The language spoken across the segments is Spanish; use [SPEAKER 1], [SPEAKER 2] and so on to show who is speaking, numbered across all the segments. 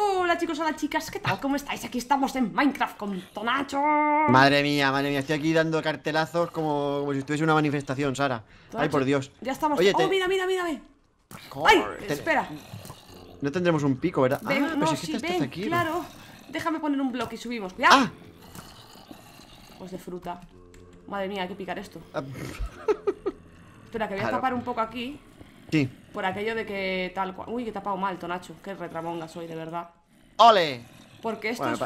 [SPEAKER 1] Hola chicos, hola chicas, ¿qué tal? ¿Cómo estáis? Aquí estamos en Minecraft con Tonacho Madre
[SPEAKER 2] mía, madre mía, estoy aquí dando cartelazos como, como si estuviese una manifestación, Sara
[SPEAKER 1] Ay, por Dios Ya estamos, oh, mira, mira, mira
[SPEAKER 2] Ay, espera No tendremos un pico, ¿verdad? ah, pues no, si sí, ven, claro
[SPEAKER 1] Déjame poner un bloque y subimos, cuidado ah. Pues de fruta Madre mía, hay que picar esto ah. Espera, que voy a tapar un poco aquí Sí. Por aquello de que tal cual. Uy, que te ha pagado mal, Tonacho. Qué retramonga soy, de verdad. ¡Ole! Porque esto es...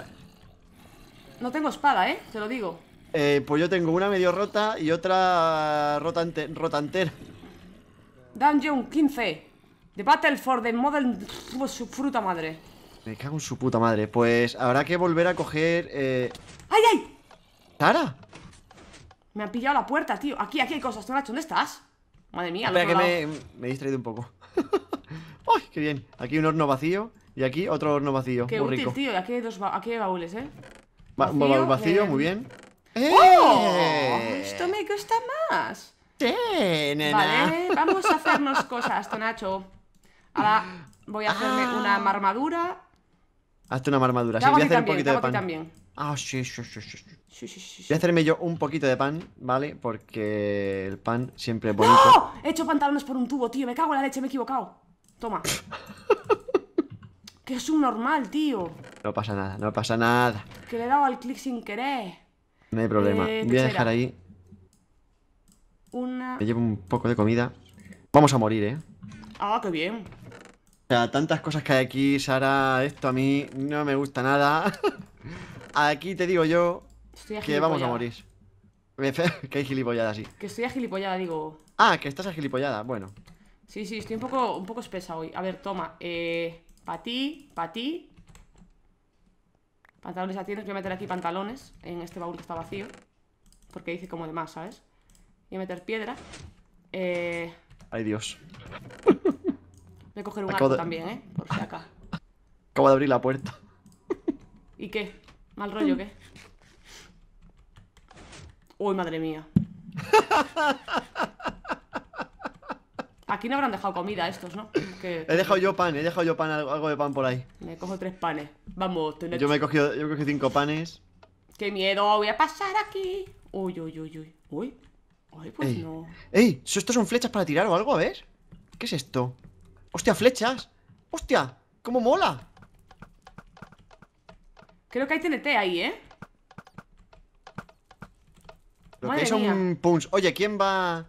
[SPEAKER 1] No tengo espada, ¿eh? Te lo digo.
[SPEAKER 2] Eh, pues yo tengo una medio rota y otra rotante rotantera.
[SPEAKER 1] Dungeon 15. The Battle for the Model. Su fruta madre.
[SPEAKER 2] Me cago en su puta madre. Pues habrá que volver a coger. Eh... ¡Ay, ay! ¡Sara!
[SPEAKER 1] Me han pillado la puerta, tío. Aquí, aquí hay cosas, Tonacho. ¿Dónde estás? Madre mía, Espera, que
[SPEAKER 2] me, he distraído un poco. ¡Ay, qué bien! Aquí un horno vacío y aquí otro horno vacío. Qué útil, tío.
[SPEAKER 1] Aquí hay, dos aquí hay baúles, ¿eh? Va vacío, baúl vacío, eh, muy
[SPEAKER 2] bien. ¡Oh!
[SPEAKER 1] ¡Eh! Esto me gusta más.
[SPEAKER 2] Sí, nena. Vale,
[SPEAKER 1] vamos a hacernos cosas, Tonacho. Ahora voy a hacerme ah. una marmadura.
[SPEAKER 2] Hazte una marmadura, sí, voy a hacer un poquito de pan. También. Ah, sí, sí,
[SPEAKER 1] Voy
[SPEAKER 2] a hacerme yo un poquito de pan, ¿vale? Porque el pan siempre es bonito.
[SPEAKER 1] ¡No! He hecho pantalones por un tubo, tío. Me cago en la leche, me he equivocado. Toma. que es un normal, tío.
[SPEAKER 2] No pasa nada, no pasa nada.
[SPEAKER 1] Que le he dado al clic sin querer.
[SPEAKER 2] No hay problema. Eh, Voy a dejar ahí. Una. Me llevo un poco de comida. Vamos a morir, ¿eh?
[SPEAKER 1] Ah, qué bien.
[SPEAKER 2] O sea, tantas cosas que hay aquí, Sara. Esto a mí no me gusta nada. Aquí te digo yo
[SPEAKER 1] que vamos a morir.
[SPEAKER 2] que hay gilipollada, así
[SPEAKER 1] Que estoy agilipollada, digo.
[SPEAKER 2] Ah, que estás agilipollada, bueno.
[SPEAKER 1] Sí, sí, estoy un poco, un poco espesa hoy. A ver, toma. Eh, pa' ti, pa' ti. Pantalones tienes. Voy a meter aquí pantalones en este baúl que está vacío. Porque dice como de más, ¿sabes? Voy a meter piedra. Eh...
[SPEAKER 2] Ay, Dios. Voy
[SPEAKER 1] a coger un también, ¿eh? Por si acá.
[SPEAKER 2] Acabo de abrir la puerta.
[SPEAKER 1] ¿Y qué? ¿Mal rollo qué? Uy, madre mía. Aquí no habrán dejado comida estos, ¿no? He
[SPEAKER 2] dejado yo pan, he dejado yo pan, algo de pan por ahí.
[SPEAKER 1] Me cojo tres panes. Vamos, Yo me he
[SPEAKER 2] cogido, yo cogido cinco panes.
[SPEAKER 1] ¡Qué miedo! Voy a pasar aquí. Uy, uy, uy, uy. Uy. pues no.
[SPEAKER 2] ¡Ey! ¿Estos son flechas para tirar o algo? A ver. ¿Qué es esto? ¡Hostia, flechas! ¡Hostia! ¡Cómo mola!
[SPEAKER 1] Creo que hay TNT ahí, ¿eh?
[SPEAKER 2] Lo que es son un punch. Oye, ¿quién va...?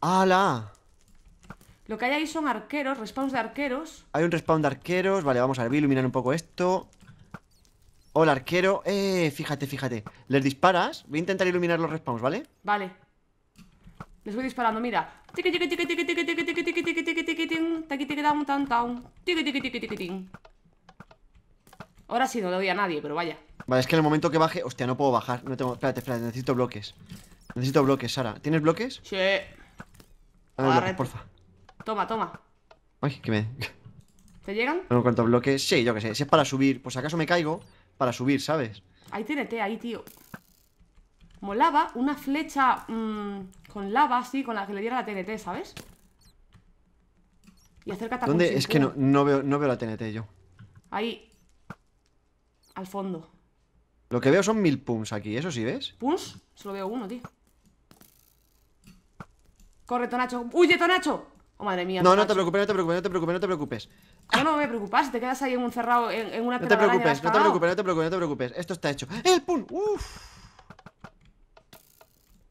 [SPEAKER 2] ¡Hala!
[SPEAKER 1] Lo que hay ahí son arqueros, respawns de arqueros.
[SPEAKER 2] Hay un respawn de arqueros. Vale, vamos a ver, iluminar un poco esto. Hola, arquero. Eh, fíjate, fíjate. Les disparas. Voy a intentar iluminar los respawns, ¿vale?
[SPEAKER 1] Vale. Les voy disparando, mira. Tiki tiki tiki tiki tiki tiki tiki tiki tiki tiki tiki tiki tiki Ahora sí, no le doy a nadie, pero vaya.
[SPEAKER 2] Vale, es que en el momento que baje... Hostia, no puedo bajar. No tengo... Espérate, espérate, necesito bloques. Necesito bloques, Sara. ¿Tienes bloques? Sí. Dame porfa. Toma, toma. Ay, que me... ¿Te llegan? No cuantos bloques... Sí, yo qué sé. Si es para subir, pues acaso me caigo para subir, ¿sabes?
[SPEAKER 1] Ahí TNT, ahí, tío. Como lava una flecha mm, con lava, sí, con la que le diera la TNT, ¿sabes? Y acerca ¿Dónde? Es que
[SPEAKER 2] no, veo, no veo la TNT yo.
[SPEAKER 1] Ahí. Al fondo.
[SPEAKER 2] Lo que veo son mil pums aquí, ¿eso sí ves?
[SPEAKER 1] ¿Pums? Solo veo uno, tío. Corre, Tonacho. ¡Huye, Tonacho! Oh, madre mía. No, no te preocupes,
[SPEAKER 2] no te preocupes, no te preocupes, no te preocupes.
[SPEAKER 1] No, no me preocupas, te quedas ahí en un cerrado, en, en una No te preocupes, no te preocupes,
[SPEAKER 2] no te preocupes, no te preocupes. Esto está hecho.
[SPEAKER 1] ¡El pum! ¡Uf!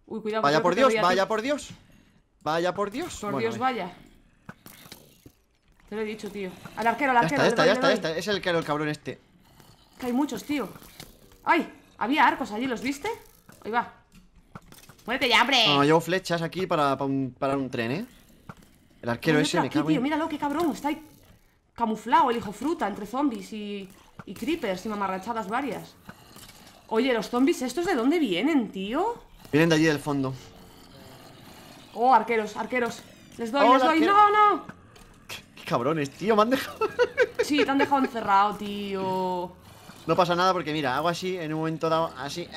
[SPEAKER 1] Uy, cuidado. Vaya por Dios, vaya por Dios.
[SPEAKER 2] Vaya por Dios. Por Dios,
[SPEAKER 1] vaya. Te lo he dicho, tío. Al arquero, al arquero. Ya está, ya está, ya
[SPEAKER 2] Es el arquero, el cabrón este.
[SPEAKER 1] Que hay muchos, tío ¡Ay! Había arcos allí, ¿los viste? Ahí va ¡Muérete ya, hombre! No, llevo
[SPEAKER 2] flechas aquí para, para, un, tren, ¿eh? El arquero ese me cago en... tío,
[SPEAKER 1] míralo, qué cabrón Está ahí camuflado el hijo fruta entre zombies y, y creepers y mamarrachadas varias Oye, los zombies estos ¿de dónde vienen, tío?
[SPEAKER 2] Vienen de allí del fondo
[SPEAKER 1] Oh, arqueros, arqueros Les doy, les doy, no, no
[SPEAKER 2] qué cabrones, tío, me han dejado
[SPEAKER 1] Sí, te han dejado encerrado, tío
[SPEAKER 2] no pasa nada porque mira, hago así, en un momento dado, así.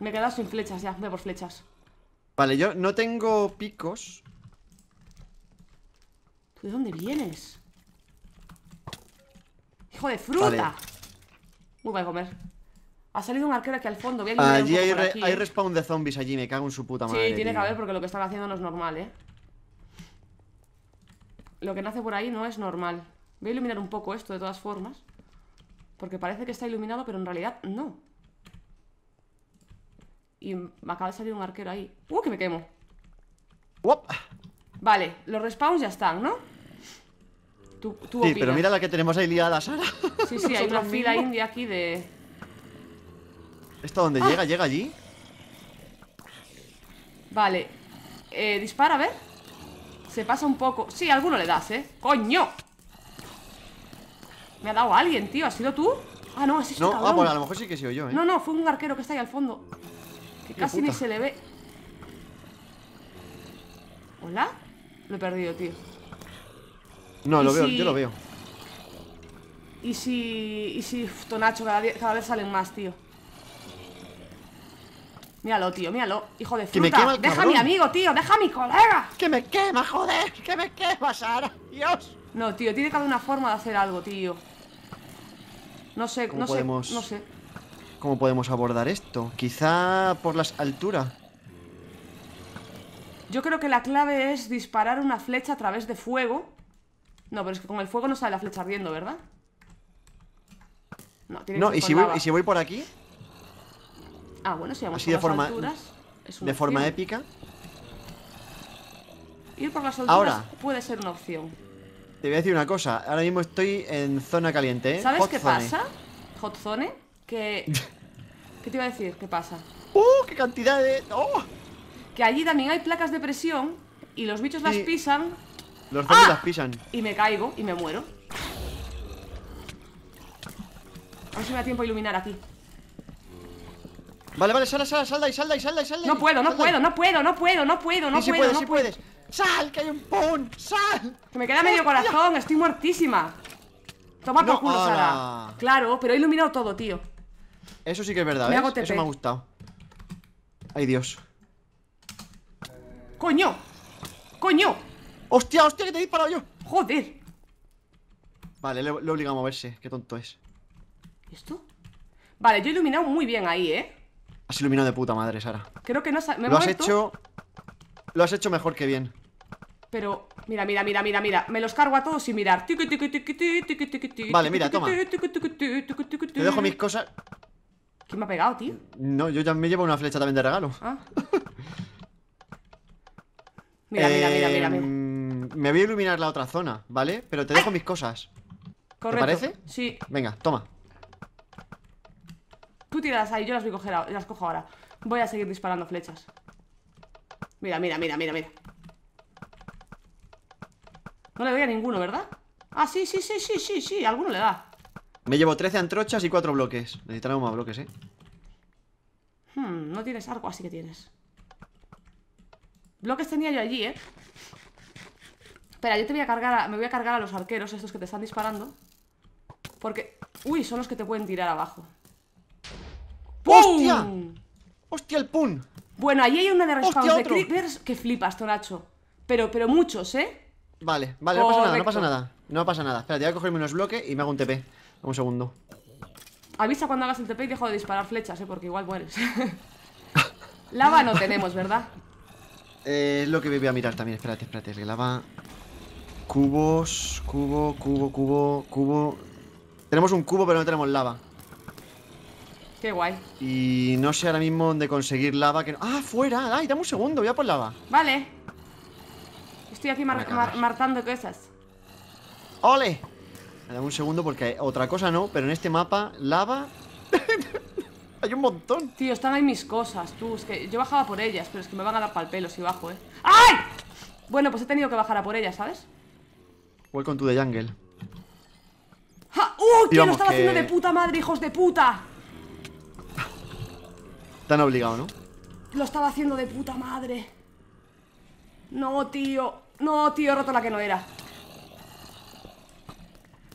[SPEAKER 1] Me he quedado sin flechas ya, voy por flechas.
[SPEAKER 2] Vale, yo no tengo
[SPEAKER 1] picos. de dónde vienes? ¡Hijo de fruta! Uy, Muy a comer. Ha salido un arquero aquí al fondo. Voy a allí hay, eh.
[SPEAKER 2] respawn de zombies allí, me cago en su puta madre. Sí, tiene que haber
[SPEAKER 1] porque lo que están haciendo no es normal, eh. Lo que nace por ahí no es normal. Voy a iluminar un poco esto de todas formas. Porque parece que está iluminado, pero en realidad no. Y me acaba de salir un arquero ahí. ¡Uh, que me quemo! ¡Wop! Vale, los respawns ya están, ¿no? sí, pero mira la
[SPEAKER 2] que tenemos ahí liada, Sara.
[SPEAKER 1] Sí, sí, hay una fila india aquí de...
[SPEAKER 2] ¿Esto dónde ¡Ah! llega? ¿Llega allí?
[SPEAKER 1] Vale. Eh, dispara, a ver. Se pasa un poco. Sí, alguno le das, ¿eh? ¡Coño! Me ha dado alguien, tío. ¿Has sido tú? Ah, no, has sido este No, ah, pues a lo
[SPEAKER 2] mejor sí que he sido yo, ¿eh? No,
[SPEAKER 1] no, fue un arquero que está ahí al fondo. Que casi ni se le ve. ¿Hola? Lo he perdido, tío.
[SPEAKER 2] No, lo veo, yo lo veo.
[SPEAKER 1] Y si. Y si. tonacho, cada, vez salen más, tío. Míralo, tío, míralo. Hijo de puta. deja a mi amigo, tío. Deja a mi colega. Que me quema, joder. Que me quema, Sara. Dios. No, tío, tiene que haber una forma de hacer algo, tío. No sé, no sé,
[SPEAKER 2] ¿Cómo podemos abordar esto? Quizá por las alturas.
[SPEAKER 1] Yo creo que la clave es disparar una flecha a través de fuego. No, pero es que con el fuego no sale la flecha ardiendo, ¿verdad? No, que y, si voy, y si voy por aquí. Ah, bueno, si vamos por de las alturas. de forma épica. Ir por las alturas puede ser una opción.
[SPEAKER 2] Te voy a decir una cosa, ahora mismo estoy en zona caliente, ¿eh? ¿Sabes qué pasa?
[SPEAKER 1] Hot Zone, que... ¿Qué te iba a decir? ¿Qué pasa? ¡Uh! qué cantidad de...! ¡Oh! Que allí también hay placas de presión y los bichos las pisan...
[SPEAKER 2] Los bichos ¡Ah! las pisan.
[SPEAKER 1] Y me caigo y me muero. A se me da tiempo a iluminar aquí. Vale, vale, sal, sal, salda y salda y salda y salda. No puedo, no puedo, no puedo, no puedo, no puedo, no puedo. puedes, no puedes. ¡Sal! ¡Que hay un pun! ¡Sal! Que me queda medio corazón, estoy muertísima. Toma por culo, Sara. Claro, pero he iluminado todo, tío.
[SPEAKER 2] Eso sí que es verdad, me ¿eh? Eso me ha gustado. Ay, Dios.
[SPEAKER 1] ¡Coño! ¡Coño! ¡Hostia, hostia, que te he disparado yo! ¡Joder!
[SPEAKER 2] Vale, le, he obligado a moverse, qué tonto es.
[SPEAKER 1] ¿Esto? Vale, yo he iluminado muy bien ahí, ¿eh?
[SPEAKER 2] Has iluminado de puta madre, Sara.
[SPEAKER 1] Creo que no me Lo has hecho.
[SPEAKER 2] Lo has hecho mejor que bien.
[SPEAKER 1] Pero, mira, mira, mira, mira, mira. Me los cargo a todos sin mirar. Vale, mira, toma. Te dejo mis cosas. ¿Quién me ha pegado, tío?
[SPEAKER 2] No, yo ya me llevo una flecha también de regalo. Ah.
[SPEAKER 1] mira, mira, mira, mira,
[SPEAKER 2] em, Me voy a iluminar la otra zona, ¿vale? Pero te dejo mis cosas.
[SPEAKER 1] ¿Te parece? Sí. Venga, toma. Tú tiras ahí, yo las voy a coger, las cojo ahora. Voy a seguir disparando flechas. Mira, mira, mira, mira, mira. No le doy a ninguno, ¿verdad? Ah, sí, sí, sí, sí, sí, sí, alguno le da
[SPEAKER 2] Me llevo 13 antrochas y 4 bloques Necesitaremos más bloques, ¿eh?
[SPEAKER 1] Hmm, no tienes arco, así que tienes Bloques tenía yo allí, ¿eh? Espera, yo te voy a cargar a, me voy a cargar a los arqueros Estos que te están disparando Porque, uy, son los que te pueden tirar abajo
[SPEAKER 2] ¡Pum! ¡Hostia!
[SPEAKER 1] ¡Hostia, el pun! Bueno, ahí hay una de respawn de que flipas, Tonacho Pero, pero muchos, ¿eh?
[SPEAKER 2] Vale, vale, no pasa nada, no pasa nada No pasa nada, espérate, voy a cogerme unos bloques y me hago un TP Un segundo
[SPEAKER 1] Avisa cuando hagas el TP y dejo de disparar flechas, eh, porque igual mueres Lava no tenemos, ¿verdad? Eh, es lo
[SPEAKER 2] que voy a mirar también, espérate, espérate, es que lava Cubos, cubo, cubo, cubo, cubo Tenemos un cubo pero no tenemos lava Qué guay. Y no sé ahora mismo dónde conseguir lava que ¡Ah, fuera! ¡Ay, dame un segundo! Voy a por lava.
[SPEAKER 1] Vale. Estoy aquí mar marcando cosas.
[SPEAKER 2] ¡Ole! Dame un segundo porque otra cosa no, pero en este mapa, lava.
[SPEAKER 1] Hay un montón. Tío, están ahí mis cosas, tú. Es que yo bajaba por ellas, pero es que me van a dar pal pelo si bajo, eh. ¡Ay! Bueno, pues he tenido que bajar a por ellas, ¿sabes?
[SPEAKER 2] con to the jungle.
[SPEAKER 1] ¡Uh! Tío, lo estaba haciendo de puta madre, hijos de puta?
[SPEAKER 2] Tan obligado, ¿no?
[SPEAKER 1] Lo estaba haciendo de puta madre. No, tío. No, tío, he roto la que no era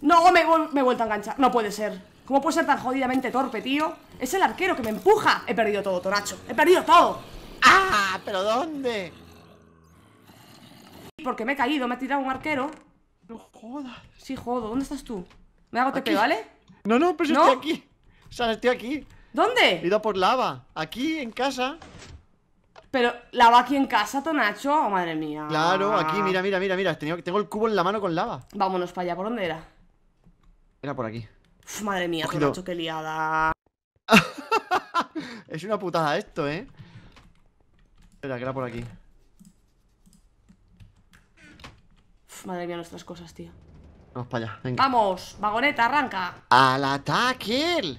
[SPEAKER 1] No, me, he vuelto a enganchar No puede ser ¿Cómo puede ser tan jodidamente torpe, tío? Es el arquero que me empuja He perdido todo, Toracho, He perdido todo ¡Ah! ¿Pero dónde? Porque me he caído, me ha tirado un arquero No jodas Sí, jodo, ¿dónde estás tú? Me hago TP, ¿vale? No, no, pero pues estoy aquí O sea, estoy aquí ¿Dónde? He ido por lava Aquí, en casa pero lava aquí en casa, Tonacho. Oh, madre mía. Claro, aquí, mira, mira, mira, mira. Tengo el cubo en la mano con lava. Vámonos para allá, ¿por dónde era? Era por aquí. madre mía, Tonacho, qué liada.
[SPEAKER 2] es una putada esto, ¿eh? Espera, que era por aquí.
[SPEAKER 1] madre mía, nuestras cosas, tío.
[SPEAKER 2] Vamos para allá, venga.
[SPEAKER 1] Vamos, vagoneta, arranca. ¡Al ataque!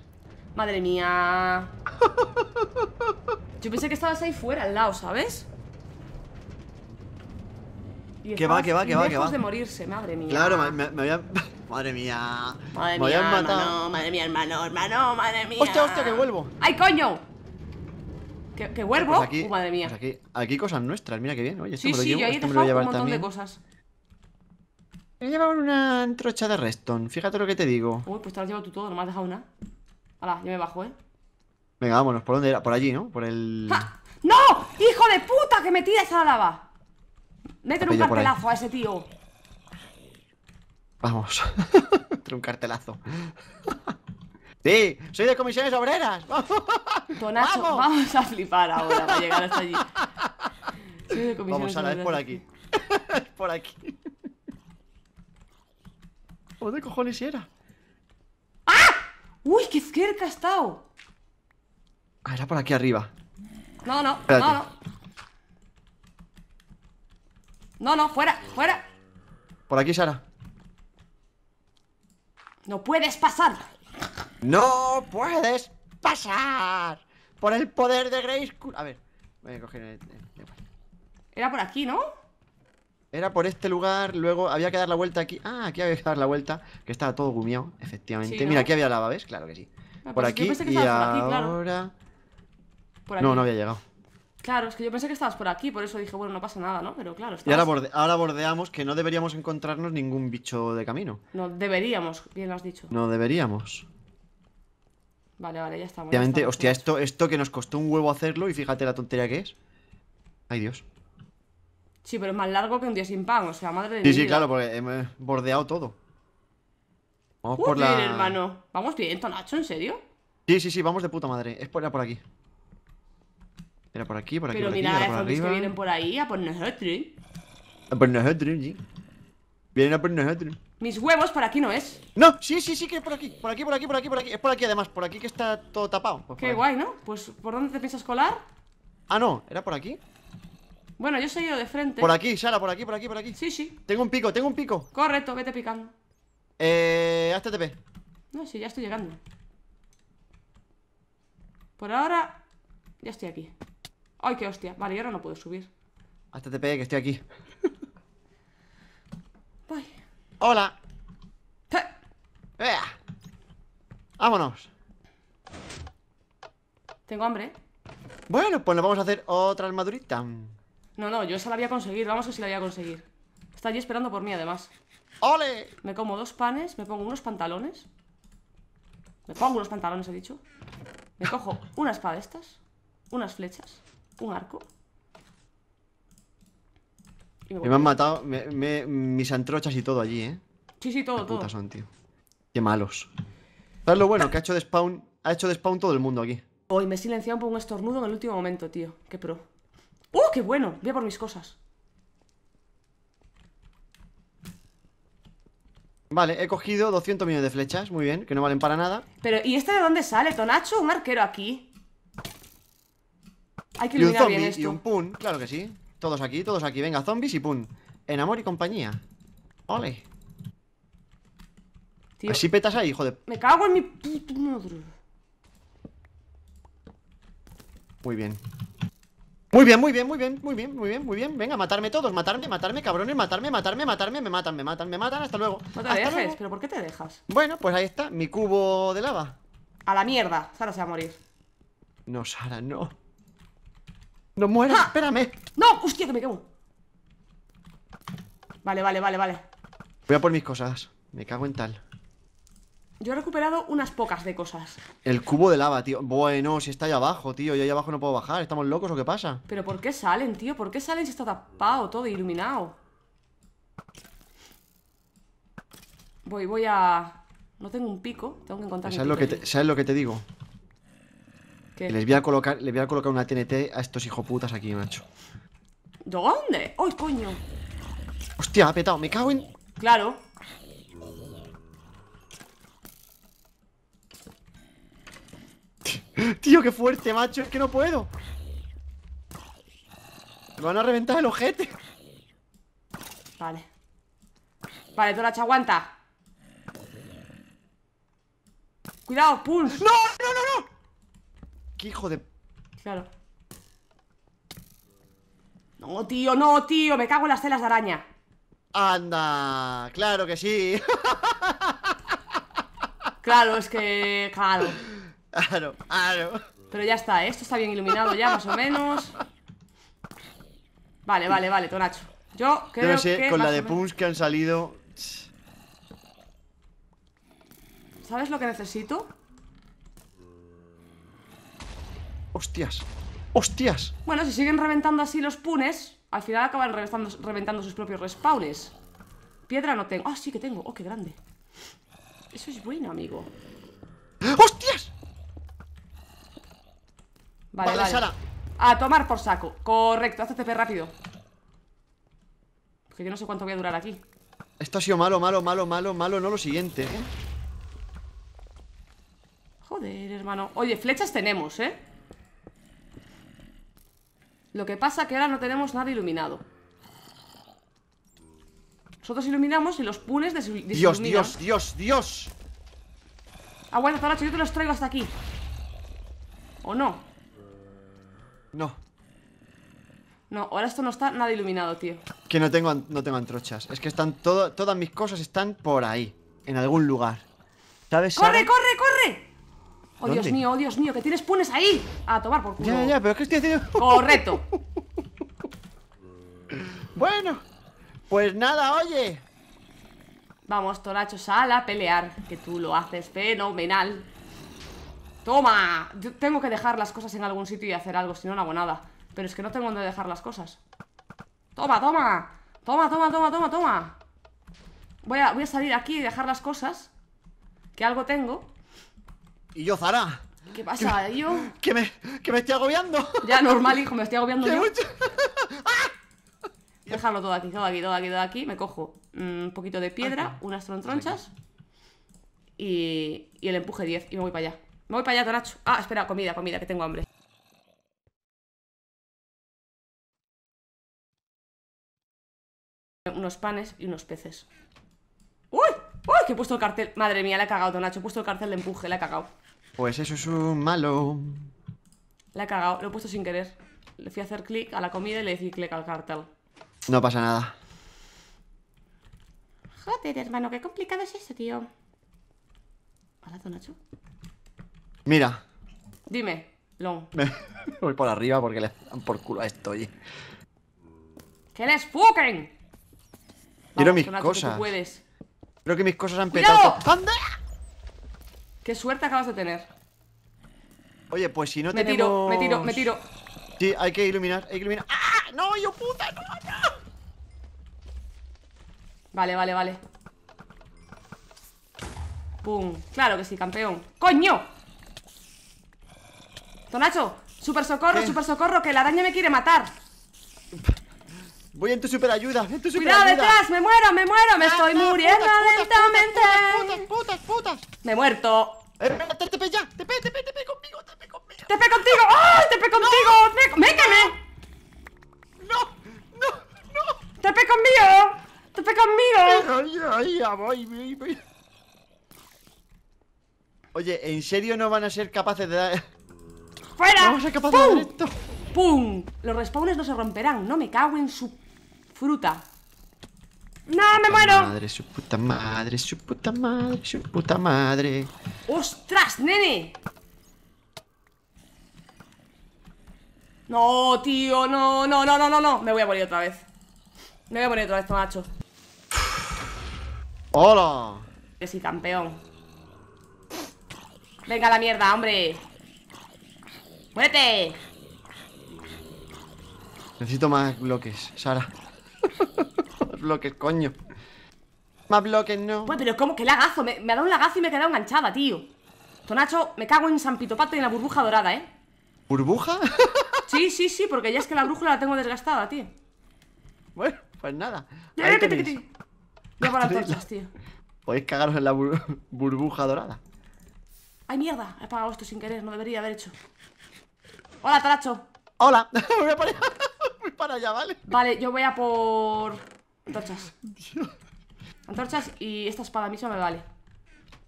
[SPEAKER 1] Madre mía. Yo pensé que estabas ahí fuera, al lado, ¿sabes? que va, que va, que va, que va. de morirse, madre mía. Claro, me,
[SPEAKER 2] voy a... Madre mía. Madre mía, hermano,
[SPEAKER 1] madre mía, hermano, hermano, madre mía. Hostia, hostia, que vuelvo. ¡Ay, coño! ¿Que, que pues vuelvo? Pues aquí, oh, madre mía.
[SPEAKER 2] Pues aquí, cosas nuestras, mira qué bien. Oye, sí, esto me lo sí, yo ahí he un montón de cosas. Me he llevado una trocha de Reston, fíjate lo que te digo.
[SPEAKER 1] Uy, pues te has llevado tú todo, no me has dejado una. Hala, yo me bajo, eh.
[SPEAKER 2] Venga, vámonos. ¿Por dónde era? Por allí, ¿no? Por el...
[SPEAKER 1] ¡No! ¡Hijo de puta que me tira esa lava! Métele un cartelazo a ese tío.
[SPEAKER 2] Vamos. un cartelazo. sí, soy
[SPEAKER 1] de comisiones obreras. Tonacho, vamos. a flipar ahora para llegar hasta allí. Soy de comisiones vamos, a es por aquí. es por aquí. ¿Dónde cojones era? ¡Ah! ¡Uy, qué cerca ha estado!
[SPEAKER 2] Ah, era por aquí arriba.
[SPEAKER 1] No, no, no, no. No, no, fuera, fuera. Por aquí, Sara. No puedes pasar.
[SPEAKER 2] No
[SPEAKER 1] puedes pasar.
[SPEAKER 2] Por el poder de Grace. A ver, voy a coger el... Era por aquí, ¿no? Era por este lugar, luego había que dar la vuelta aquí. Ah, aquí había que dar la vuelta, que estaba todo gumiado, efectivamente. Mira, aquí había lava, ¿ves? Claro que sí. por, aquí, y ahora... No, no había llegado.
[SPEAKER 1] Claro, es que yo pensé que estabas por aquí, por eso dije, bueno, no pasa nada, ¿no? Pero claro, estabas... Y
[SPEAKER 2] ahora, bordeamos que no deberíamos encontrarnos ningún bicho de camino.
[SPEAKER 1] No, deberíamos, bien lo has dicho.
[SPEAKER 2] No, deberíamos.
[SPEAKER 1] Vale, vale, ya estamos. Obviamente,
[SPEAKER 2] hostia, esto, esto que nos costó un huevo hacerlo y fíjate la tontería que es. Ay, Dios.
[SPEAKER 1] Sí, pero es más largo que un día sin pan, o sea, madre de Sí, sí, claro,
[SPEAKER 2] porque hemos bordeado todo. Vamos por bien, hermano.
[SPEAKER 1] Vamos bien, Nacho, ¿en serio?
[SPEAKER 2] Sí, sí, sí, vamos de puta madre. Es por, por aquí. Era por aquí, por aquí, Pero por mira, mira, que
[SPEAKER 1] vienen por ahí a por nosotros.
[SPEAKER 2] A por nosotros, sí. Vienen a por nosotros.
[SPEAKER 1] Mis huevos por aquí no
[SPEAKER 2] es. No, sí, sí, sí que es por aquí. Por aquí, por aquí, por aquí, por aquí. Es por aquí además, por aquí que está todo tapado. Pues Qué guay, ¿no? Pues ¿por dónde te piensas colar? Ah, no, ¿era por aquí? Bueno, yo he seguido de
[SPEAKER 1] frente. Por aquí,
[SPEAKER 2] Sara, por aquí, por aquí, por aquí. Sí, sí. Tengo un pico, tengo un pico. Correcto, vete picando.
[SPEAKER 1] Eh. Hazte TP. No, sí, ya estoy llegando. Por ahora. Ya estoy aquí. Ay, qué hostia. Vale, y ahora no puedo subir.
[SPEAKER 2] Hasta te pegué que estoy aquí.
[SPEAKER 1] Voy. Hola. Vámonos. Tengo hambre. ¿eh?
[SPEAKER 2] Bueno, pues nos vamos a hacer otra armadurita. No,
[SPEAKER 1] no, yo esa la voy a conseguir. Vamos a ver si la voy a conseguir. Está allí esperando por mí, además. ¡Ole! Me como dos panes, me pongo unos pantalones. Me pongo unos pantalones, he dicho. Me cojo una espada de estas, unas flechas un arco. me, han matado
[SPEAKER 2] mis antrochas y todo allí, ¿eh?
[SPEAKER 1] Sí, sí, todo, todo. son,
[SPEAKER 2] tío. Qué malos. ¿Sabes lo bueno? Que ha hecho de spawn, ha hecho de spawn todo el mundo aquí.
[SPEAKER 1] Hoy me he silenciado por un estornudo en el último momento, tío. Qué pro. ¡Uh, qué bueno! Voy a por mis cosas.
[SPEAKER 2] Vale, he cogido 200 millones de flechas, muy bien, que no valen para nada.
[SPEAKER 1] Pero, ¿y este de dónde sale, Tonacho? Un arquero aquí. Hay que y un zombie y un
[SPEAKER 2] pun, claro que sí. Todos aquí, todos aquí. Venga, zombies y pun. En amor y compañía. Ole. si Así petas ahí, hijo de.
[SPEAKER 1] Me cago en mi puta madre.
[SPEAKER 2] Muy bien. Muy bien, muy bien, muy bien, muy bien, muy bien, muy bien. Venga, matarme todos, matarme, matarme, cabrones, matarme, matarme, matarme, me matan, me matan, me matan, hasta luego. hasta
[SPEAKER 1] pero ¿por qué te dejas?
[SPEAKER 2] Bueno, pues ahí está, mi cubo de lava. A la mierda, Sara se va a morir. No, Sara, no.
[SPEAKER 1] No muera, ah, espérame. No, hostia, que me quemo! Vale, vale, vale, vale.
[SPEAKER 2] Voy a por mis cosas. Me cago en tal.
[SPEAKER 1] Yo he recuperado unas pocas de cosas.
[SPEAKER 2] El cubo de lava, tío. Bueno, si está ahí abajo, tío. Yo ahí abajo no puedo bajar. ¿Estamos locos o qué pasa?
[SPEAKER 1] Pero ¿por qué salen, tío? ¿Por qué salen si está tapado todo, iluminado? Voy, voy a... No tengo un pico. Tengo que encontrar ¿Sabes lo que te digo? les
[SPEAKER 2] voy a colocar, les voy a colocar una TNT a estos hijoputas aquí, macho.
[SPEAKER 1] ¿Dónde? ¡Ay, coño!
[SPEAKER 2] Hostia, ha petado, me cago en.
[SPEAKER 1] Claro. Tío, qué fuerte, macho, es que no puedo. Me van a reventar el ojete. Vale. Vale, la aguanta. Cuidado, pulse. ¡No, no, no! ¡Qué hijo de...! Claro. No, tío, no, tío. Me cago en las telas de araña. Anda, claro que sí. Claro, es que... Claro.
[SPEAKER 2] Claro, claro.
[SPEAKER 1] Pero ya está, ¿eh? esto está bien iluminado ya, más o menos. Vale, vale, vale, Tonacho. Yo creo no sé, con la de Puns
[SPEAKER 2] que han salido...
[SPEAKER 1] ¿Sabes lo que necesito?
[SPEAKER 2] ¡Hostias! ¡Hostias!
[SPEAKER 1] Bueno, si siguen reventando así los punes, al final acaban reventando, sus propios respawns. Piedra no tengo. ¡Ah, oh, sí que tengo! ¡Oh, qué grande! Eso es bueno, amigo. ¡Hostias! Vale, A tomar por saco. Correcto, haz TP rápido. Porque yo no sé cuánto voy a durar aquí.
[SPEAKER 2] Esto ha sido malo, malo, malo, malo, malo, no lo siguiente, ¿eh?
[SPEAKER 1] Joder, hermano. Oye, flechas tenemos, ¿eh? Lo que pasa que ahora no tenemos nada iluminado. Nosotros iluminamos y los punes desiluminan. Dios, Dios, Dios, Dios. Aguanta, Taracho, yo te los traigo hasta aquí. ¿O no? No. No, ahora esto no está nada iluminado, tío.
[SPEAKER 2] Que no tengo, no tengo antrochas. Es que están todas mis cosas están por ahí. En algún lugar. ¿Sabes? ¡Corre, corre, corre! Oh, Dios
[SPEAKER 1] mío, oh, Dios mío, que tienes punes ahí. A tomar por culo. Ya,
[SPEAKER 2] ya, pero es que estoy haciendo. Correcto. bueno, pues nada, oye.
[SPEAKER 1] Vamos, Toracho, sal a pelear. Que tú lo haces fenomenal. ¡Toma! Yo tengo que dejar las cosas en algún sitio y hacer algo, si no, no hago nada. Pero es que no tengo dónde dejar las cosas. ¡Toma, toma! ¡Toma, toma, toma, toma, toma! Voy a, voy a salir aquí y dejar las cosas. Que algo tengo.
[SPEAKER 2] Y yo, Zara.
[SPEAKER 1] ¿Qué pasa, yo? Que me, que me estoy agobiando. Ya, normal, hijo, me estoy agobiando yo. Mucho? Dejarlo todo aquí, todo aquí, todo aquí, todo aquí. Me cojo un poquito de piedra, unas tronchas y, y el empuje 10 y me voy para allá. Me voy para allá, toracho. Ah, espera, comida, comida, que tengo hambre. Unos panes y unos peces que he puesto el cartel. Madre mía, le he cagado, tonacho He puesto el cartel de empuje, le he cagado.
[SPEAKER 2] Pues eso es un malo.
[SPEAKER 1] Le he cagado, lo he puesto sin querer. Le fui a hacer clic a la comida y le di clic al cartel.
[SPEAKER 2] No pasa nada.
[SPEAKER 1] Joder, hermano, qué complicado es eso, tío. Mira. Dime, Long.
[SPEAKER 2] Voy por arriba porque le dan por culo a esto, oye.
[SPEAKER 1] ¡Que les fuquen!
[SPEAKER 2] Quiero mis cosas. puedes. Creo que mis cosas han petado.
[SPEAKER 1] ¡Qué suerte acabas de tener!
[SPEAKER 2] Oye, pues si no te Me tiro, me tiro, me tiro. Sí, hay que iluminar, hay que iluminar.
[SPEAKER 1] ¡Ah! ¡No, yo puta! ¡No, Vale, vale, vale. Pum. Claro que sí, campeón. ¡Coño! Tonacho, super socorro, super socorro, que la araña me quiere matar. Voy en tu super ayuda, en tu super Cuidado detrás, me muero, me muero, me ah, estoy muriendo lentamente. Putas, putas, putas, Me he muerto. Eh, te tepe ya, tepe, te tepe conmigo, pe conmigo. Tepe contigo, ¡ay! Oh, pe contigo, no, No, no, no. pe conmigo, pe conmigo. Ay, ay, ya
[SPEAKER 2] Oye, ¿en serio no van a ser capaces de dar.
[SPEAKER 1] ¡Fuera! Vamos a ser ¡Pum! de esto. ¡Pum! Los respawns no se romperán, no me cago en su Fruta. ¡No, me muero!
[SPEAKER 2] Madre, su puta madre, su puta madre, su puta madre.
[SPEAKER 1] ¡Ostras, nene! No, tío, no, no, no, no, no, no. Me voy a morir otra vez. Me voy a morir otra vez, macho.
[SPEAKER 2] ¡Hola!
[SPEAKER 1] Que si campeón. Venga la mierda, hombre. ¡Muérete!
[SPEAKER 2] Necesito más bloques, Sara.
[SPEAKER 1] Más bloques, coño. Más bloques, no. Bueno, pero como que lagazo? Me, me, ha dado un lagazo y me he quedado enganchada, tío. Tonacho, me cago en San Pitopato y en la burbuja dorada, ¿eh? ¿Burbuja? sí, sí, sí, porque ya es que la brújula la tengo desgastada, tío. Bueno, pues nada. Ya tenéis. tío.
[SPEAKER 2] Podéis cagaros en la burbuja dorada.
[SPEAKER 1] ¡Ay, mierda! He pagado esto sin querer, no debería haber hecho. Hola, Tonacho Hola, para allá, ¿vale? Vale, yo voy a por... Antorchas Antorchas y esta espada misma me vale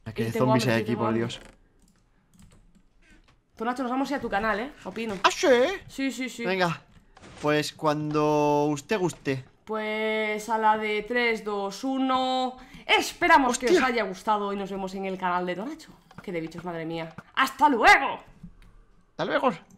[SPEAKER 1] Aquí hay zombies hay aquí, por Dios Tonacho nos vamos a tu canal, ¿eh? Opino ¿Ah, sí? Sí, sí, Venga,
[SPEAKER 2] pues cuando usted guste
[SPEAKER 1] pues a la de 3, 2, 1. Esperamos que os haya gustado y nos vemos en el canal de Tonacho Que de bichos, madre mía. ¡Hasta luego!
[SPEAKER 2] ¡Hasta luego!